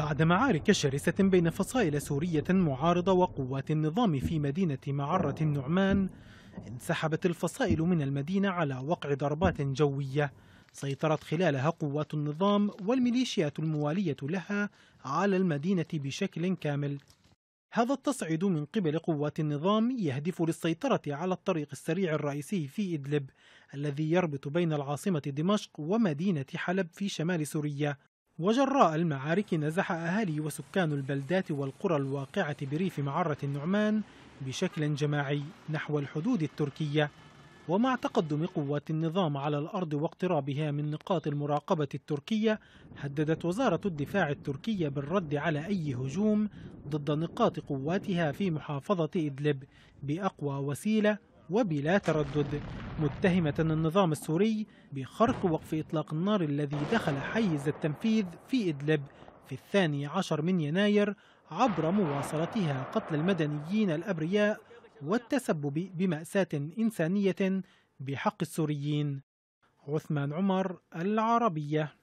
بعد معارك شرسة بين فصائل سورية معارضة وقوات النظام في مدينة معرة النعمان انسحبت الفصائل من المدينة على وقع ضربات جوية سيطرت خلالها قوات النظام والميليشيات الموالية لها على المدينة بشكل كامل هذا التصعيد من قبل قوات النظام يهدف للسيطرة على الطريق السريع الرئيسي في إدلب الذي يربط بين العاصمة دمشق ومدينة حلب في شمال سوريا وجراء المعارك نزح أهالي وسكان البلدات والقرى الواقعة بريف معرة النعمان بشكل جماعي نحو الحدود التركية ومع تقدم قوات النظام على الأرض واقترابها من نقاط المراقبة التركية هددت وزارة الدفاع التركية بالرد على أي هجوم ضد نقاط قواتها في محافظة إدلب بأقوى وسيلة وبلا تردد متهمة النظام السوري بخرق وقف إطلاق النار الذي دخل حيز التنفيذ في إدلب في الثاني عشر من يناير عبر مواصلتها قتل المدنيين الأبرياء والتسبب بمأساة إنسانية بحق السوريين عثمان عمر العربية